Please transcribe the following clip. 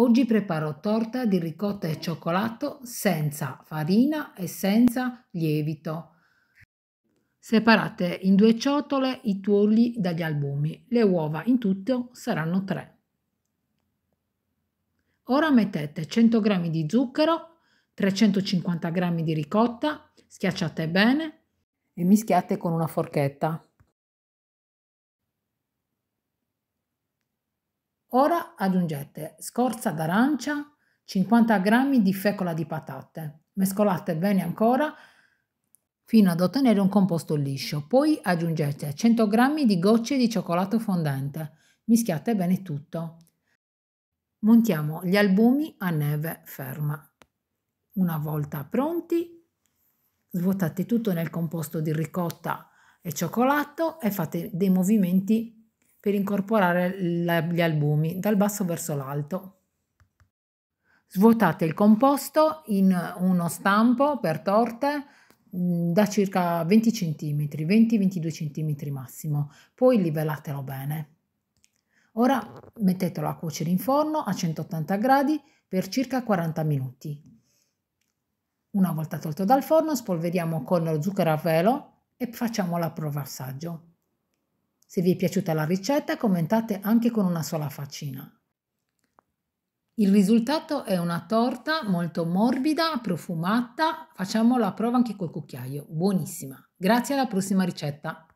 Oggi preparo torta di ricotta e cioccolato senza farina e senza lievito. Separate in due ciotole i tuorli dagli albumi. Le uova in tutto saranno tre. Ora mettete 100 g di zucchero, 350 g di ricotta, schiacciate bene e mischiate con una forchetta. Ora aggiungete scorza d'arancia, 50 g di fecola di patate. Mescolate bene ancora fino ad ottenere un composto liscio. Poi aggiungete 100 g di gocce di cioccolato fondente. Mischiate bene tutto. Montiamo gli albumi a neve ferma. Una volta pronti, svuotate tutto nel composto di ricotta e cioccolato e fate dei movimenti per incorporare gli albumi dal basso verso l'alto. Svuotate il composto in uno stampo per torte mm, da circa 20 cm, 20-22 cm massimo, poi livellatelo bene. Ora mettetelo a cuocere in forno a 180 gradi per circa 40 minuti. Una volta tolto dal forno spolveriamo con lo zucchero a velo e facciamo la prova assaggio. Se vi è piaciuta la ricetta commentate anche con una sola faccina. Il risultato è una torta molto morbida, profumata. Facciamo la prova anche col cucchiaio. Buonissima. Grazie alla prossima ricetta.